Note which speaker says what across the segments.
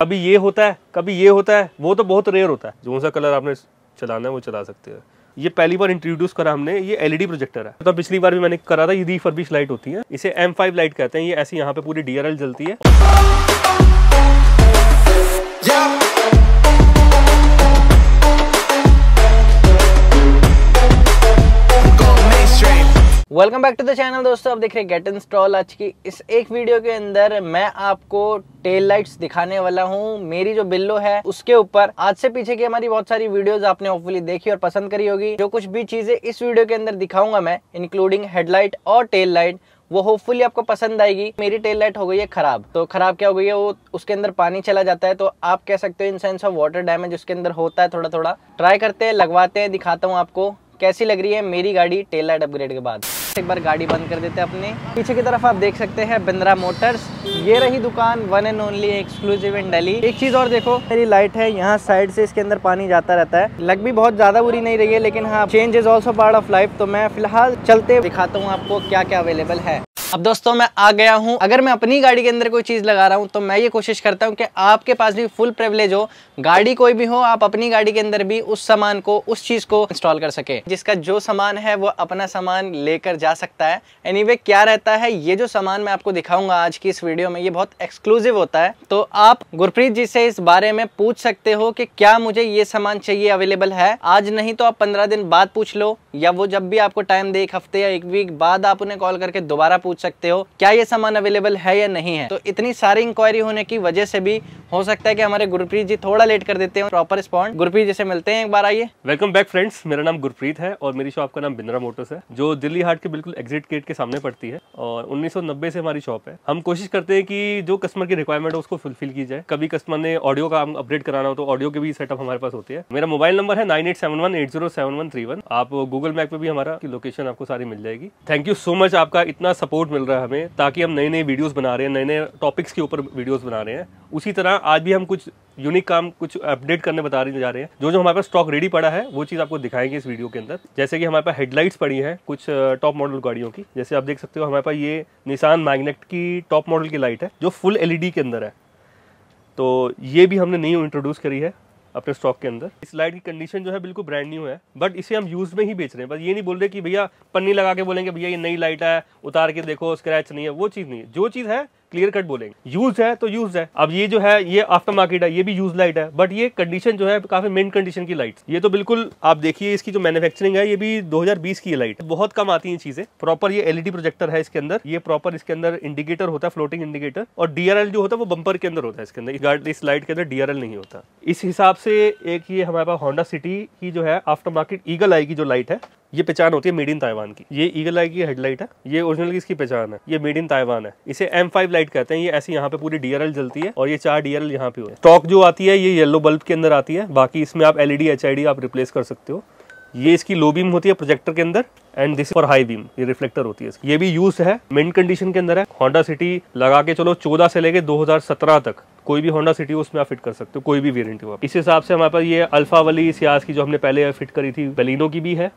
Speaker 1: कभी ये होता है कभी ये होता है वो तो बहुत रेयर होता है जो सा कलर आपने चलाना है वो चला सकते हैं ये पहली बार इंट्रोड्यूस करा हमने ये एलईडी प्रोजेक्टर e है तो पिछली बार भी मैंने करा था ये रीफर्बिश लाइट होती है इसे एम फाइव लाइट कहते हैं ये ऐसी यहाँ पे पूरी डीआरएल जलती है
Speaker 2: welcome back to the channel दोस्तों आप देख रहे हैं गेट एंड स्टॉल आज की इस एक वीडियो के अंदर मैं आपको टेल लाइट्स दिखाने वाला हूँ मेरी जो बिल्लो है उसके ऊपर आज से पीछे की हमारी बहुत सारी वीडियोस आपने होपफुली देखी और पसंद करी होगी जो कुछ भी चीजें इस वीडियो के अंदर दिखाऊंगा मैं इंक्लूडिंग हेडलाइट और टेल लाइट वो होपफुली आपको पसंद आएगी मेरी टेल लाइट हो गई है खराब तो खराब क्या हो गई है वो उसके अंदर पानी चला जाता है तो आप कह सकते हो in sense of water damage उसके अंदर होता है थोड़ा थोड़ा ट्राई करते हैं लगवाते हैं दिखाता हूँ आपको कैसी लग रही है मेरी गाड़ी टेल लाइट अपग्रेड के बाद से एक बार गाड़ी बंद कर देते हैं अपनी पीछे की तरफ आप देख सकते हैं बिंद्रा मोटर्स ये रही दुकान one and only exclusive in Delhi एक चीज और देखो मेरी लाइट है यहाँ साइड से इसके अंदर पानी जाता रहता है लग भी बहुत ज्यादा बुरी नहीं रही है लेकिन हाँ change is also part of life तो मैं फिलहाल चलते दिखाता हूँ आपको क्या क्या अवेलेबल है अब दोस्तों मैं आ गया हूँ अगर मैं अपनी गाड़ी के अंदर कोई चीज़ लगा रहा हूँ तो मैं ये कोशिश करता हूँ कि आपके पास भी फुल प्रिवलेज हो गाड़ी कोई भी हो आप अपनी गाड़ी के अंदर भी उस सामान को उस चीज़ को इंस्टॉल कर सके जिसका जो सामान है वो अपना सामान लेकर जा सकता है एनी anyway, क्या रहता है ये जो सामान मैं आपको दिखाऊंगा आज की इस वीडियो में ये बहुत एक्सक्लूसिव होता है तो आप गुरप्रीत जी से इस बारे में पूछ सकते हो कि क्या मुझे ये सामान चाहिए अवेलेबल है आज नहीं तो आप पंद्रह दिन बाद पूछ लो या वो जब भी आपको टाइम दे एक हफ्ते या एक वीक बाद आप उन्हें कॉल करके दोबारा पूछ सकते हो क्या ये सामान अवेलेबल है या नहीं है तो इतनी सारी इंक्वायरी होने की वजह से भी हो सकता है कि हमारे गुरप्रीत जी थोड़ा लेट कर देते हैं प्रॉपर रिस्पॉन्ड गुरप्रीत जी से मिलते हैं एक बार आइए
Speaker 1: वेलकम बैक फ्रेंड्स मेरा नाम गुरप्रीत है और मेरी शॉप का नाम बिंद्रा मोटर्स है जो दिल्ली हाट के बिल्कुल एग्जिट गेट के सामने पड़ती है और 1990 से हमारी शॉप है हम कोशिश करते हैं कि जो कस्टमर की रिक्वायरमेंट है उसको फुलफिल की जाए कभी कस्टमर ने ऑडियो का अपडेट कराना हो तो ऑडियो की भी सेटअप हमारे पास होती है मेरा मोबाइल नंबर है nine eight seven one eight zero seven one three one आप गूगल मैप पे भी हमारा लोकेशन आपको सारी मिल जाएगी थैंक यू सो मच आपका इतना सपोर्ट मिल रहा है हमें ताकि हम नई नई वीडियोज बना रहे हैं नए नए टॉपिक्स के ऊपर वीडियोज बना रहे हैं उसी तरह आज भी हम कुछ यूनिक काम कुछ अपडेट करने बता रहे जा रहे हैं जो जो हमारे पास स्टॉक रेडी पड़ा है वो चीज़ आपको दिखाएंगे इस वीडियो के अंदर जैसे कि हमारे पास हेडलाइट्स पड़ी हैं कुछ टॉप मॉडल गाड़ियों की जैसे आप देख सकते हो हमारे पास ये निशान मैग्नेट की टॉप मॉडल की लाइट है जो फुल एल के अंदर है तो ये भी हमने नई इंट्रोड्यूस करी है अपने स्टॉक के अंदर इस लाइट की कंडीशन जो है बिल्कुल ब्रांड न्यू है बट इसे हम यूज़ में ही बेच रहे हैं बस ये नहीं बोल रहे कि भैया पन्नी लगा के बोलेंगे भैया ये नई लाइट है उतार के देखो स्क्रैच नहीं है वो चीज़ नहीं है जो चीज़ है क्लियर कट बोलेंगे यूज है तो यूज है अब ये जो है ये आफ्टर मार्केट है ये भी यूज लाइट है बट ये कंडीशन जो है काफी मेन कंडीशन की लाइट ये तो बिल्कुल आप देखिए इसकी जो मैन्युफैक्चरिंग है ये भी 2020 की लाइट बहुत कम आती है चीजें प्रॉपर ये एलईडी प्रोजेक्टर है इसके अंदर ये प्रॉपर इसके अंदर इंडिकेटर होता है फ्लोटिंग इंडिकेटर और डीआरएल जो होता है वो बंपर के अंदर होता है इसके अंदर इस लाइट के अंदर डीआरएल नहीं होता इस हिसाब से एक ये हमारे पास होंडा सिटी की जो है आफ्टर मार्केट ईगल आई की जो लाइट है ये पहचान होती है मेड इन ताइवान की ये ईगल आई की हेडलाइट है ये ओरिजिनल की इसकी पहचान है ये मेड इन ताइवान है इसे एम फाइव लाइट कहते हैं ये ऐसी यहाँ पे पूरी डीआरएल जलती है और ये चार डीआरएल यहाँ पे हो टॉक जो आती है ये येलो बल्ब के अंदर आती है बाकी इसमें आप एलईडी एच e आप रिप्लेस कर सकते हो ये इसकी लो बीम होती है प्रोजेक्टर के अंदर and this for high beam ये रिफ्लेक्टर होती है ये भी यूज है मेन कंडीशन के अंदर है होंडा सिटी लगा के चलो 14 से लेके 2017 तक कोई भी होंडा सिटी उसमें आप फिट कर सकते हो कोई भी वेरियंट हो इस हिसाब से हमारे पास ये अल्फा वाली सियास की जो हमने पहले फिट करी थी बलिनो की भी है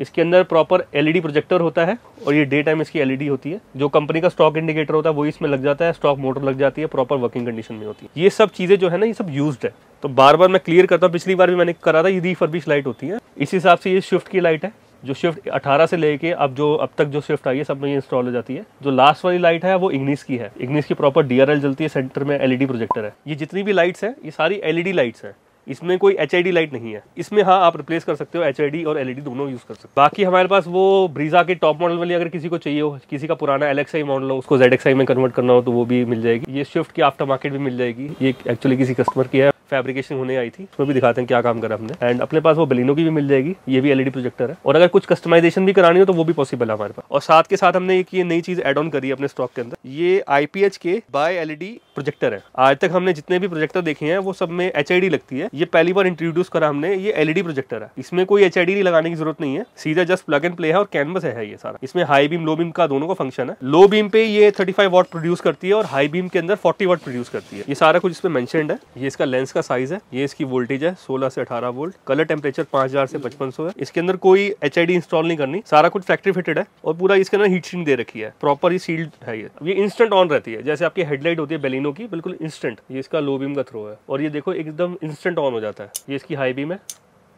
Speaker 1: इसके अंदर प्रॉपर एलईडी प्रोजेक्टर होता है और ये डे टाइम इसकी एलईडी e होती है जो कंपनी का स्टॉक इंडिकेटर होता है वो इसमें लग जाता है स्टॉक मोटर लग जाती है प्रॉपर वर्किंग कंडीशन में होती है ये सब चीज़ें जो है ना ये सब यूज है तो बार बार मैं क्लियर करता हूँ पिछली बार भी मैंने करा था ये रिफर्बिश लाइट होती है इस हिसाब से ये शिफ्ट की लाइट है जो शिफ्ट अठारह से लेके अब जो अब तक जो शिफ्ट आई है सब में ये इंस्टॉल हो जाती है जो लास्ट वाली लाइट है वो इग्निस की है इग्निस की प्रॉपर डीआरएल जलती है सेंटर में एलईडी प्रोजेक्टर e है ये जितनी भी लाइट्स है ये सारी एलईडी लाइट्स है इसमें कोई एच लाइट नहीं है इसमें हाँ आप रिप्लेस कर सकते हो एच और एल e दोनों यूज कर सकते हो बाकी हमारे पास वो ब्रीजा के टॉप मॉडल वाली अगर किसी को चाहिए हो किसी का पुराना एल मॉडल हो उसको जेड में कन्वर्ट करना हो तो वो भी मिल जाएगी ये स्विफ्ट की आफ्टर मार्केट भी मिल जाएगी ये एक्चुअली किसी कस्टमर की है फैब्रिकेशन होने आई थी उसमें भी दिखाते हैं क्या काम करा हमने एंड अपने पास वो बलिनो की भी मिल जाएगी ये भी एलईडी प्रोजेक्टर है और अगर कुछ कस्टमाइजेशन भी करानी हो तो वो भी पॉसिबल है हमारे पास और साथ के साथ हमने एक ये नई चीज एड ऑन करी है अपने स्टॉक के अंदर ये आईपीएच के बाय एलईडी प्रोजेक्टर है आज तक हमने जितने भी प्रोजेक्टर देखे हैं वो सब में एच लगती है ये पहली बार इंट्रोड्यूस करा हमने ये एलईडी प्रोजेक्टर e है इसमें कोई एच नहीं लगाने की जरूरत नहीं है सीधा जस्ट प्लग एंड प्ले है और कैनवस है ये सारा इसमें हाई बीम लो बीम का दोनों का फंक्शन है लो बीम पे ये थर्टी फाइव प्रोड्यूस करती है और हाई बीम के अंदर फोर्टी वॉट प्रोड्यूस करती है ये सारा कुछ इसमें मेंशनड है ये इसका लेंस का साइज है ये इसकी वोल्टेज है 16 से 18 वोल्ट कलर टेम्परेचर 5000 से 5500 है इसके अंदर कोई एच इंस्टॉल नहीं करनी सारा कुछ फैक्ट्री फिटेड है और पूरा इसके अंदर हीट सिंक दे रखी है प्रॉपर ही सील्ड है ये ये इंस्टेंट ऑन रहती है जैसे आपकी हेडलाइट होती है बेलिनो की बिल्कुल इंस्टेंट ये इसका लो बीम का थ्रो है और ये देखो एकदम इंस्टेंट ऑन हो जाता है ये इसकी हाई बीम है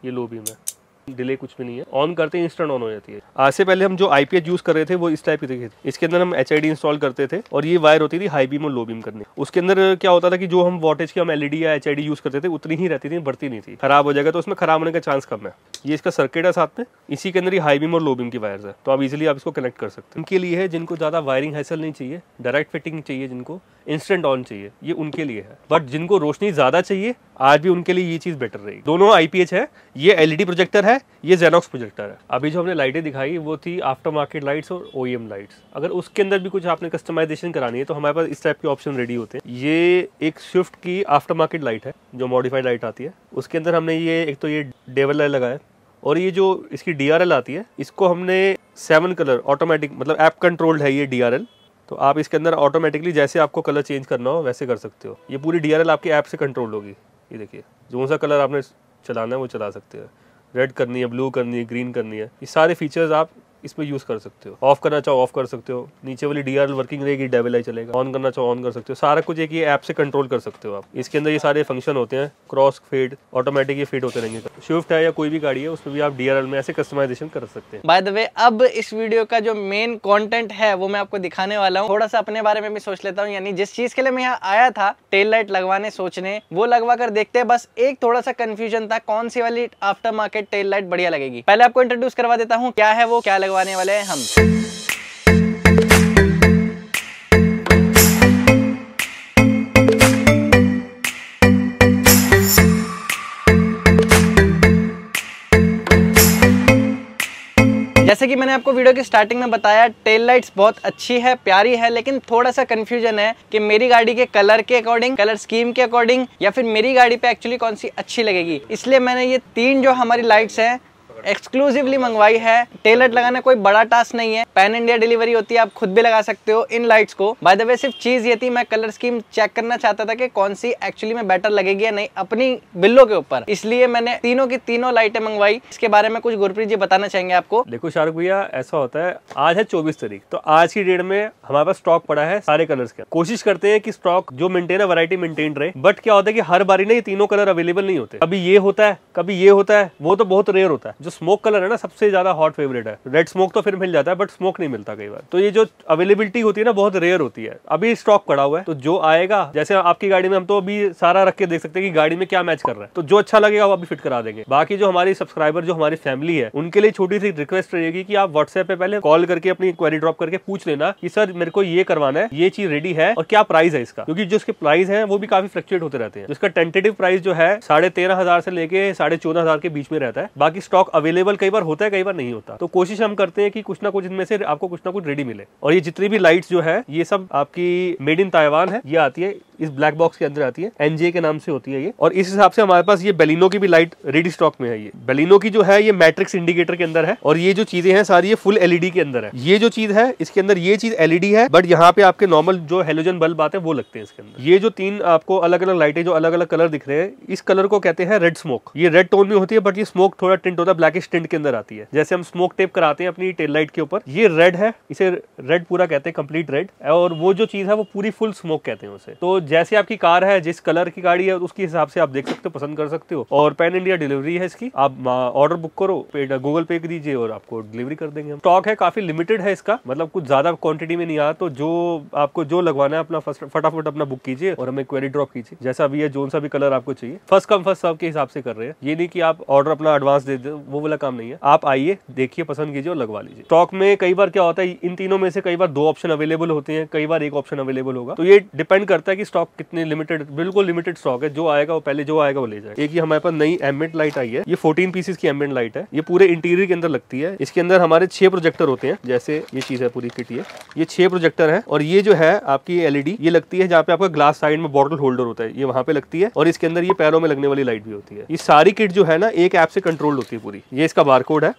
Speaker 1: ये लो बीम है डिले कुछ भी नहीं है ऑन करते इंस्टेंट ऑन हो जाती है आज से पहले हम जो आईपीएच यूज कर रहे थे वो इस टाइप की देखी इसके अंदर हम एच इंस्टॉल करते थे और ये वायर होती थी हाई बीम और लो बीम करने उसके अंदर क्या होता था कि जो हम वोटेज की हम एलईडी e या एच यूज करते थे उतनी ही रहती थी बढ़ती नहीं थी खराब हो जाएगा तो उसमें खराब होने का चांस कम है ये इसका सर्किट है साथ में इसी के अंदर ही हाई बीम और लो बीम की वायर है तो आप इजिली आप इसको कनेक्ट कर सकते हैं उनके लिए है जिनको ज्यादा वायरिंग हैसल नहीं चाहिए डायरेक्ट फिटिंग चाहिए जिनको इंस्टेंट ऑन चाहिए ये उनके लिए है बट जिनको रोशनी ज्यादा चाहिए आज भी उनके लिए ये चीज बेटर रहेगी दोनों आईपीएच e है ये एलईडी प्रोजेक्टर है है ये जेनॉक्स प्रोजेक्टर है अभी जो हमने लाइटें दिखाई वो थी आफ्टर मार्केट लाइट्स और ओ लाइट्स e अगर उसके अंदर भी कुछ आपने कस्टमाइजेशन करानी है तो हमारे पास इस टाइप के ऑप्शन रेडी होते हैं ये एक स्विफ्ट की आफ्टर मार्केट लाइट है जो मॉडिफाइड लाइट आती है उसके अंदर हमने ये एक तो ये डेवल लगाया और ये जो इसकी डी आती है इसको हमने सेवन कलर ऑटोमेटिक मतलब ऐप कंट्रोल्ड है ये डी तो आप इसके अंदर ऑटोमेटिकली जैसे आपको कलर चेंज करना हो वैसे कर सकते हो ये पूरी डी आपके ऐप से कंट्रोल होगी ये देखिए जो सा कलर आपने चलाना है वो चला सकते हैं रेड करनी है ब्लू करनी है ग्रीन करनी है ये सारे फीचर्स आप इस पर यूज़ कर सकते हो ऑफ करना चाहो ऑफ कर सकते हो नीचे वाली डी वर्किंग रहेगी डेवल आई चलेगा ऑन करना चाहो ऑन कर सकते हो सारा कुछ एक ही ऐप से कंट्रोल कर सकते हो आप इसके अंदर ये सारे फंक्शन होते हैं क्रॉस फेड ऑटोमेटिक फेड होते रहेंगे स्विफ्ट है या कोई भी गाड़ी है उसमें भी आप डी में ऐसे कस्टमाइजेशन कर सकते हैं
Speaker 2: बाय द वे अब इस वीडियो का जो मेन कॉन्टेंट है वो मैं आपको दिखाने वाला हूँ थोड़ा सा अपने बारे में भी सोच लेता हूँ यानी जिस चीज के लिए मैं यहाँ आया था टेल लाइट लगवाने सोचने वो लगवा कर देखते हैं बस एक थोड़ा सा कंफ्यूजन था कौन सी वाली आफ्टर मार्केट टेल लाइट बढ़िया लगेगी पहले आपको इंट्रोड्यूस करवा देता हूँ क्या है वो क्या लगवाने वाले हैं हम जैसे कि मैंने आपको वीडियो की स्टार्टिंग में बताया टेल लाइट्स बहुत अच्छी है प्यारी है लेकिन थोड़ा सा कंफ्यूजन है कि मेरी गाड़ी के कलर के अकॉर्डिंग कलर स्कीम के अकॉर्डिंग या फिर मेरी गाड़ी पे एक्चुअली कौन सी अच्छी लगेगी इसलिए मैंने ये तीन जो हमारी लाइट्स हैं एक्सक्लूसिवली मंगवाई है टेलर लगाना कोई बड़ा टास्क नहीं है पैन इंडिया डिलीवरी होती है आप खुद भी लगा सकते हो इन लाइट्स को बाय द वे सिर्फ चीज ये थी मैं कलर स्कीम चेक करना चाहता था कि कौन सी एक्चुअली में बेटर लगेगी या नहीं अपनी बिल्लो के ऊपर इसलिए मैंने तीनों की तीनों लाइटें मंगवाई इसके बारे में कुछ गुरप्रीत जी बताना चाहेंगे आपको देखो शाहरुख भैया ऐसा होता है आज है चौबीस
Speaker 1: तारीख तो आज की डेट में हमारे पास स्टॉक पड़ा है सारे कलर का कोशिश करते हैं की स्टॉक जो मेंटेन है वराइटी मेंटेन रहे बट क्या होता है की हर बारी ना ये तीनों कलर अवेलेबल नहीं होते कभी ये होता है कभी ये होता है वो तो बहुत रेयर होता है जो स्मोक कलर है ना सबसे ज़्यादा हॉट फेवरेट है रेड स्मोक तो फिर मिल जाता है बट स्मोक नहीं मिलता कई बार तो ये जो अवेलेबिलिटी होती है ना बहुत रेयर होती है अभी स्टॉक पड़ा हुआ है तो जो आएगा जैसे आपकी गाड़ी में हम तो अभी सारा रख के देख सकते हैं कि गाड़ी में क्या मैच कर रहा है तो जो अच्छा लगेगा वो अभी फिट करा देंगे बाकी जो हमारी सब्सक्राइबर जो हमारी फैमिली है उनके लिए छोटी सी रिक्वेस्ट रहेगी कि आप व्हाट्सएप पे पहले कॉल करके अपनी क्वेरी ड्रॉप करके पूछ लेना कि सर मेरे को ये करवाना है ये चीज रेडी है और क्या प्राइस है इसका क्योंकि जो इसके प्राइस है वो भी काफी फ्लक्चुएट होते रहते हैं इसका टेंटेटिव प्राइस जो है साढ़े तेरह हजार से लेके साढ़े चौदह हजार के बीच में रहता है बाकी स्टॉक अवेलेबल कई बार होता है कई बार नहीं होता तो कोशिश हम करते हैं कि कुछ ना कुछ इनमें से आपको कुछ ना कुछ रेडी मिले और ये जितनी भी लाइट्स जो है ये सब आपकी मेड इन ताइवान है ये आती है इस ब्लैक बॉक्स के अंदर आती है एनजीए के नाम से होती है ये और इस हिसाब से हमारे पास ये बेलिनो की भी लाइट रेडी स्टॉक में है ये बेलिनो की जो है ये मैट्रिक्स इंडिकेटर के अंदर है और ये जो चीजें हैं सारी ये फुल एलईडी e के अंदर है ये जो चीज है इसके अंदर ये चीज एलईडी e है बट यहाँ पे आपके नॉर्मल जो हेलोजन बल्ब आते हैं वो लगते हैं इसके अंदर ये जो तीन आपको अलग अलग लाइटें जो अलग अलग कलर दिख रहे हैं इस कलर को कहते हैं रेड स्मोक ये रेड टोन में होती है बट ये स्मोक थोड़ा टिंट होता है मिला के स्टिंट के अंदर आती है जैसे हम स्मोक टेप कराते हैं अपनी टेल लाइट के ऊपर ये रेड है इसे रेड पूरा कहते हैं कंप्लीट रेड और वो जो चीज़ है वो पूरी फुल स्मोक कहते हैं उसे तो जैसे आपकी कार है जिस कलर की गाड़ी है उसके हिसाब से आप देख सकते हो पसंद कर सकते हो और पैन इंडिया डिलीवरी है इसकी आप ऑर्डर बुक करो गूगल पे दीजिए और आपको डिलीवरी कर देंगे स्टॉक है काफ़ी लिमिटेड है इसका मतलब कुछ ज़्यादा क्वांटिटी में नहीं आया तो जो आपको जो लगवाना है अपना फटाफट अपना बुक कीजिए और हमें क्वेरी ड्रॉप कीजिए जैसा भी है जो सा भी कलर आपको चाहिए फर्स्ट कम फर्स्ट सब के हिसाब से कर रहे हैं ये नहीं कि आप ऑर्डर अपना एडवांस दे दो वो वाला काम नहीं है आप आइए देखिए पसंद कीजिए और लगवा लीजिए स्टॉक में कई बार क्या होता है इन तीनों में से कई बार दो ऑप्शन अवेलेबल होते हैं कई बार एक ऑप्शन अवेलेबल होगा तो ये डिपेंड करता है कि स्टॉक कितने लिमिटेड बिल्कुल लिमिटेड स्टॉक है जो आएगा वो पहले जो आएगा वो ले जाए एक ही हमारे पास नई एमबेंट लाइट आई है ये फोर्टीन पीसेस की एमबेंट लाइट है ये पूरे इंटीरियर के अंदर लगती है इसके अंदर हमारे छह प्रोजेक्टर होते हैं जैसे ये चीज है पूरी किट ये ये छह प्रोजेक्टर है और ये जो है आपकी एलईडी ये लगती है जहाँ पे आपका ग्लास साइड में बॉटल होल्डर होता है ये वहाँ पे लगती है और इसके अंदर ये पैरों में लगने वाली लाइट भी होती है ये सारी किट जो है ना एक ऐप से कंट्रोल होती है पूरी सॉरी ये इसका बारकोड है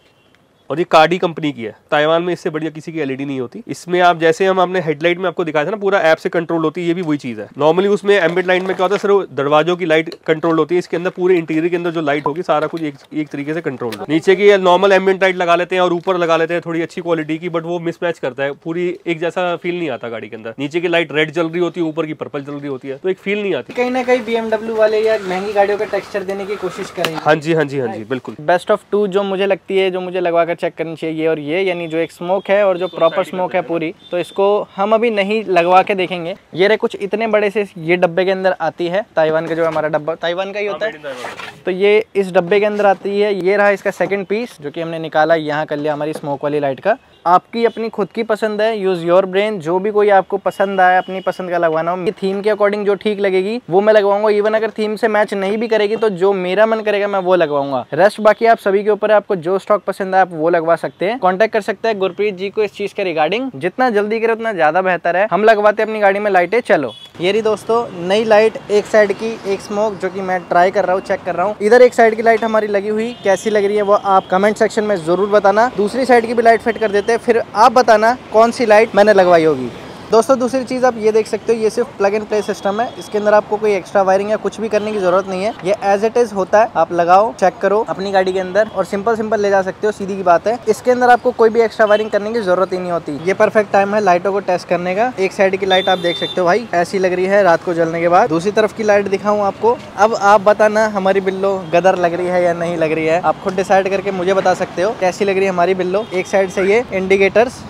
Speaker 1: और ये कार्डी कंपनी की है ताइवान में इससे बढ़िया किसी की एलईडी नहीं होती इसमें आप जैसे हम आपने हेडलाइट में आपको दिखाया था ना पूरा ऐप से कंट्रोल होती है ये भी वही चीज़ है नॉर्मली उसमें एम्बेड लाइट में क्या होता है सर दरवाजों की लाइट कंट्रोल होती है इसके अंदर पूरे इंटीरियर के अंदर जो लाइट होगी सारा कुछ एक, एक तरीके से कंट्रोल नीचे की नॉर्मल एम्बेड लाइट लगा लेते हैं और ऊपर लगा लेते हैं थोड़ी अच्छी क्वालिटी की बट वो मिसमैच करता है पूरी एक जैसा फील नहीं आता गाड़ी के अंदर नीचे की लाइट रेड जल रही होती है ऊपर की पर्पल जल रही होती है तो एक फील नहीं आती
Speaker 2: कहीं ना कहीं बीएमडब्ल्यू वाले या महंगी गाड़ियों का टेक्सचर देने की कोशिश करें
Speaker 1: हाँ जी हाँ जी हाँ जी बिल्कुल
Speaker 2: बेस्ट ऑफ टू जो मुझे लगती है जो मुझे लगवा कर चेक करनी चाहिए ये और ये यानी जो एक स्मोक है और जो प्रॉपर स्मोक है पूरी तो इसको हम अभी नहीं लगवा के देखेंगे ये रे कुछ इतने बड़े से ये डब्बे के अंदर आती है ताइवान का जो हमारा डब्बा ताइवान का ही होता हाँ, है तो ये इस डब्बे के अंदर आती है ये रहा इसका सेकेंड पीस जो कि हमने निकाला यहाँ कर लिया हमारी स्मोक वाली लाइट का आपकी अपनी खुद की पसंद है यूज़ योर ब्रेन जो भी कोई आपको पसंद आए अपनी पसंद का लगवाना हो थीम के अकॉर्डिंग जो ठीक लगेगी वो मैं लगवाऊंगा इवन अगर थीम से मैच नहीं भी करेगी तो जो मेरा मन करेगा मैं वो लगवाऊंगा रेस्ट बाकी आप सभी के ऊपर आपको जो स्टॉक पसंद है आप वो वो लगवा सकते हैं कॉन्टेक्ट कर सकते हैं गुरप्रीत जी को इस चीज के रिगार्डिंग जितना जल्दी करे उतना ज्यादा बेहतर है हम लगवाते अपनी गाड़ी में लाइटें चलो ये रही दोस्तों नई लाइट एक साइड की एक स्मोक जो कि मैं ट्राई कर रहा हूँ चेक कर रहा हूँ इधर एक साइड की लाइट हमारी लगी हुई कैसी लग रही है वो आप कमेंट सेक्शन में जरूर बताना दूसरी साइड की भी लाइट फिट कर देते हैं फिर आप बताना कौन सी लाइट मैंने लगवाई होगी दोस्तों दूसरी चीज़ आप ये देख सकते हो ये सिर्फ प्लग एंड प्ले सिस्टम है इसके अंदर आपको कोई एक्स्ट्रा वायरिंग या कुछ भी करने की जरूरत नहीं है ये एज इट इज होता है आप लगाओ चेक करो अपनी गाड़ी के अंदर और सिंपल सिंपल ले जा सकते हो सीधी की बात है इसके अंदर आपको कोई भी एक्स्ट्रा वायरिंग करने की जरूरत ही नहीं होती ये परफेक्ट टाइम है लाइटों को टेस्ट करने का एक साइड की लाइट आप देख सकते हो भाई ऐसी लग रही है रात को जलने के बाद दूसरी तरफ की लाइट दिखाऊं आपको अब आप बताना हमारी बिल्लो गदर लग रही है या नहीं लग रही है आप खुद डिसाइड करके मुझे बता सकते हो कैसी लग रही है हमारी बिल्लो एक साइड से ये इंडिकेटर्स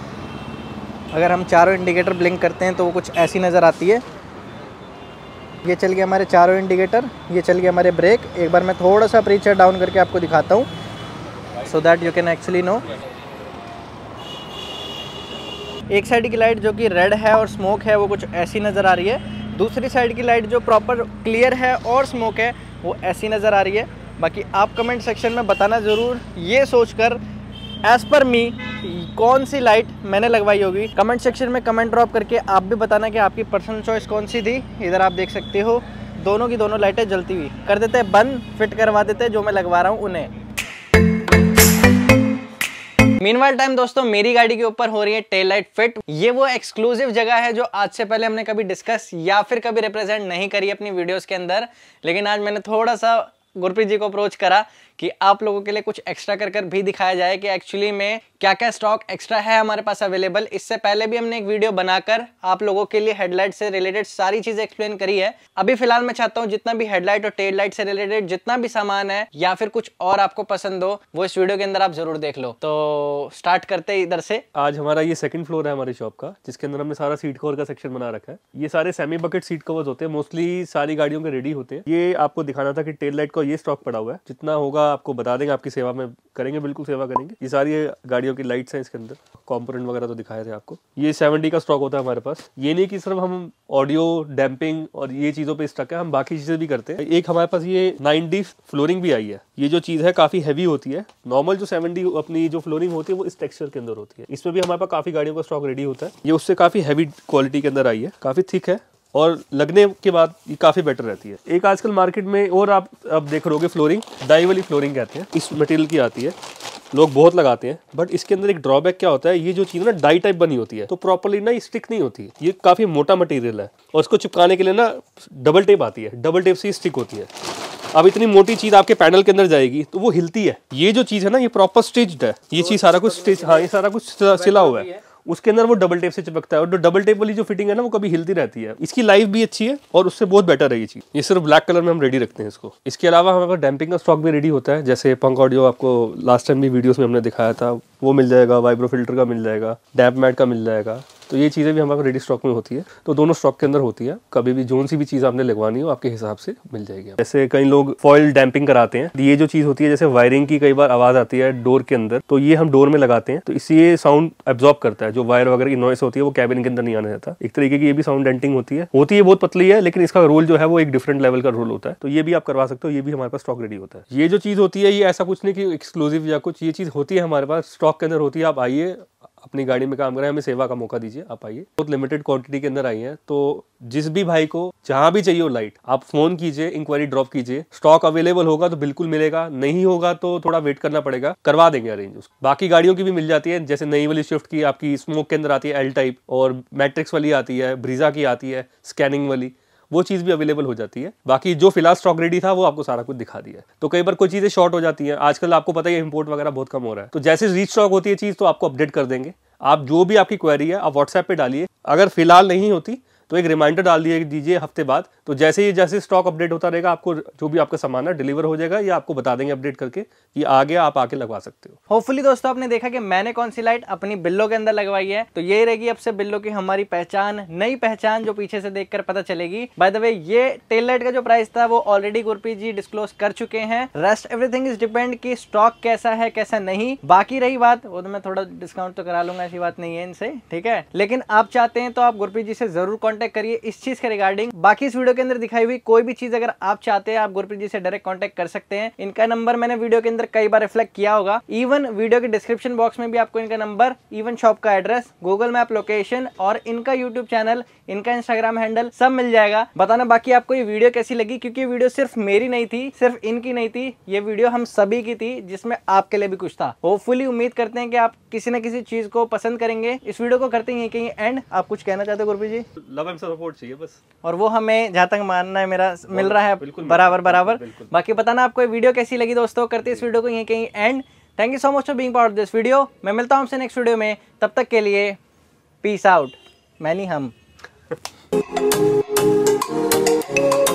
Speaker 2: अगर हम चारों इंडिकेटर ब्लिंक करते हैं तो वो कुछ ऐसी नज़र आती है ये चल गया हमारे चारों इंडिकेटर ये चल गया हमारे ब्रेक एक बार मैं थोड़ा सा प्रीचर डाउन करके आपको दिखाता हूँ so that you can actually know एक साइड की लाइट जो कि रेड है और स्मोक है वो कुछ ऐसी नज़र आ रही है दूसरी साइड की लाइट जो प्रॉपर क्लियर है और स्मोक है वो ऐसी नज़र आ रही है बाकी आप कमेंट सेक्शन में बताना ज़रूर ये सोचकर एज पर मी कौन सी लाइट मैंने लगवाई होगी कमेंट सेक्शन में कमेंट ड्रॉप करके आप भी बताना कि आपकी पर्सनल चॉइस कौन सी थी इधर आप देख सकते हो दोनों की दोनों लाइटें जलती हुई कर देते हैं बंद फिट करवा देते हैं जो मैं लगवा रहा हूँ उन्हें मीनवाइल टाइम दोस्तों मेरी गाड़ी के ऊपर हो रही है टेल लाइट फिट ये वो एक्सक्लूसिव जगह है जो आज से पहले हमने कभी डिस्कस या फिर कभी रिप्रेजेंट नहीं करी अपनी वीडियोस के अंदर लेकिन आज मैंने थोड़ा सा गुरप्रीत जी को अप्रोच करा कि आप लोगों के लिए कुछ एक्स्ट्रा कर कर भी दिखाया जाए कि एक्चुअली में क्या क्या स्टॉक एक्स्ट्रा है हमारे पास अवेलेबल इससे पहले भी हमने एक वीडियो बनाकर आप लोगों के लिए हेडलाइट से रिलेटेड सारी चीजें एक्सप्लेन करी है अभी फिलहाल मैं चाहता हूँ जितना भी हेडलाइट और टेल लाइट से रिलेटेड जितना भी सामान है या फिर कुछ और आपको पसंद हो वो इस वीडियो के अंदर आप जरूर देख लो तो स्टार्ट करते हैं इधर से
Speaker 1: आज हमारा ये सेकंड फ्लोर है हमारे शॉप का जिसके अंदर हमने सारा सीट कवर का सेक्शन बना रखा है ये सारे सेमी बकेट सीट कवर होते हैं मोस्टली सारी गाड़ियों के रेडी होते हैं ये आपको दिखाना था कि टेल लाइट का ये स्टॉक पड़ा हुआ है जितना होगा आपको बता देंगे आपकी सेवा में करेंगे बिल्कुल सेवा करेंगे ये सारी गाड़ियों की लाइट्स हैं इसके अंदर कॉम्पोनेंट वगैरह तो दिखाए थे आपको ये सेवेंटी का स्टॉक होता है हमारे पास ये नहीं कि सिर्फ हम ऑडियो डैम्पिंग और ये चीज़ों पे स्टक है हम बाकी चीज़ें भी करते हैं एक हमारे पास ये नाइनडी फ्लोरिंग भी आई है ये जो चीज़ है काफ़ी हैवी होती है नॉर्मल जो सेवेंटी अपनी जो फ्लोरिंग होती है वो इस टेक्सचर के अंदर होती है इसमें भी हमारे पास काफ़ी गाड़ियों का स्टॉक रेडी होता है ये उससे काफ़ी हैवी क्वालिटी के अंदर आई है काफ़ी थिक है और लगने के बाद ये काफ़ी बेटर रहती है एक आजकल मार्केट में और आप अब देख रहोगे फ्लोरिंग डाई वाली फ्लोरिंग कहते हैं इस मटेरियल की आती है लोग बहुत लगाते हैं बट इसके अंदर एक ड्रॉबैक क्या होता है ये जो चीज़ ना डाई टाइप बनी होती है तो प्रॉपरली ना ये स्टिक नहीं होती है ये काफ़ी मोटा मटेरियल है और इसको चिपकाने के लिए ना डबल टेप आती है डबल टेप से ही स्टिक होती है अब इतनी मोटी चीज आपके पैनल के अंदर जाएगी तो वो हिलती है ये जो चीज है ना ये प्रॉपर स्टिच्ड है ये चीज सारा कुछ स्टिच हाँ ये सारा कुछ सिला हुआ है उसके अंदर वो डबल टेप से चिपकता है और डबल टेप वाली जो फिटिंग है ना वो कभी हिलती रहती है इसकी लाइफ भी अच्छी है और उससे बहुत बेटर रही चीज़ ये सिर्फ ब्लैक कलर में हम रेडी रखते हैं इसको इसके अलावा हमारे पास डैम्पिंग का स्टॉक भी रेडी होता है जैसे पंक ऑडियो आपको लास्ट टाइम भी वीडियोस में हमने दिखाया था वो मिल जाएगा वाइब्रो फिल्टर का मिल जाएगा डैम्प मैट का मिल जाएगा तो ये चीज़ें भी हमारे रेडी स्टॉक में होती है तो दोनों स्टॉक के अंदर होती है कभी भी जोन सी भी चीज़ आपने लगवानी हो आपके हिसाब से मिल जाएगी जैसे कई लोग फॉइल डैम्पिंग कराते हैं ये जो चीज़ होती है जैसे वायरिंग की कई बार आवाज़ आती है डोर के अंदर तो ये हम डोर में लगाते हैं तो इसी साउंड एब्जॉर्ब करता है जो वायर वगैरह की नॉइस होती है वो कैबिन के अंदर नहीं आने जाता एक तरीके की ये भी साउंड डेंटिंग होती है होती है बहुत पतली है लेकिन इसका रोल जो है वो एक डिफरेंट लेवल का रोल होता है तो ये भी आप करवा सकते हो ये भी हमारे पास स्टॉक रेडी होता है ये जो चीज़ होती है ये ऐसा कुछ नहीं कि एक्सक्लूसिव या कुछ ये चीज़ होती है हमारे पास स्टॉक के अंदर होती है आप आइए अपनी गाड़ी में काम करें हमें सेवा का मौका दीजिए आप आइए बहुत लिमिटेड क्वांटिटी के अंदर आई है तो जिस भी भाई को जहां भी चाहिए हो लाइट आप फोन कीजिए इंक्वायरी ड्रॉप कीजिए स्टॉक अवेलेबल होगा तो बिल्कुल मिलेगा नहीं होगा तो थोड़ा वेट करना पड़ेगा करवा देंगे अरेंज बाकी गाड़ियों की भी मिल जाती है जैसे नई वाली स्विफ्ट की आपकी स्मोक के अंदर आती है एल टाइप और मैट्रिक्स वाली आती है ब्रीजा की आती है स्कैनिंग वाली वो चीज़ भी अवेलेबल हो जाती है बाकी जो फिलहाल स्टॉक रेडी था वो आपको सारा कुछ दिखा दिया तो कई बार कोई चीज़ें शॉर्ट हो जाती हैं आजकल आपको पता है इम्पोर्ट वगैरह बहुत कम हो रहा है तो जैसे रीच स्टॉक होती है चीज़ तो आपको अपडेट कर देंगे आप जो भी आपकी क्वेरी है आप व्हाट्सएप पे डालिए अगर फिलहाल नहीं होती तो एक रिमाइंडर डाल दिए दीजिए हफ्ते बाद तो जैसे ही जैसे स्टॉक अपडेट होता रहेगा आपको जो भी आपका सामान है डिलीवर हो जाएगा या आपको बता देंगे अपडेट करके कि आ गया
Speaker 2: आप आके लगवा सकते हो होपफुली दोस्तों आपने देखा कि मैंने कौन सी लाइट अपनी बिल्लो के अंदर लगवाई है तो ये रहेगी अब से बिल्लो की हमारी पहचान नई पहचान जो पीछे से देख पता चलेगी बाय द वे ये टेल लाइट का जो प्राइस था वो ऑलरेडी गुरपी जी डिस्कलोज कर चुके हैं रेस्ट एवरीथिंग इज डिपेंड की स्टॉक कैसा है कैसा नहीं बाकी रही बात वो तो मैं थोड़ा डिस्काउंट तो करा लूंगा ऐसी बात नहीं है इनसे ठीक है लेकिन आप चाहते हैं तो आप गुरपी जी से जरूर कॉन्टेक्ट कांटेक्ट करिए इस चीज के रिगार्डिंग बाकी इस वीडियो के अंदर दिखाई हुई कोई भी चीज अगर आप चाहते हैं आप गुरप्रीत जी से डायरेक्ट कॉन्टेक्ट कर सकते हैं इनका नंबर मैंने वीडियो के अंदर कई बार रिफ्लेक्ट किया होगा इवन वीडियो के डिस्क्रिप्शन बॉक्स में भी आपको इनका नंबर इवन शॉप का एड्रेस गूगल मैप लोकेशन और इनका यूट्यूब चैनल इनका इंस्टाग्राम हैंडल सब मिल जाएगा बताना बाकी आपको ये वीडियो कैसी लगी क्योंकि वीडियो सिर्फ मेरी नहीं थी सिर्फ इनकी नहीं थी ये वीडियो हम सभी की थी जिसमें आपके लिए भी कुछ था होपफुली उम्मीद करते हैं कि आप किसी न किसी चीज को पसंद करेंगे इस वीडियो को करते हैं कहीं एंड आप कुछ कहना चाहते हो गुरु जी लव अलग सा सपोर्ट चाहिए बस और वो हमें जहाँ तक मानना है मेरा मिल रहा है बिल्कुल बराबर बराबर बाकी बताना आपको वीडियो कैसी लगी दोस्तों करते इस वीडियो को यहीं कहीं and thank you so much for being part this video मैं मिलता हूँ आपसे नेक्स्ट वीडियो में तब तक के लिए पीस आउट मैनी हम Oh,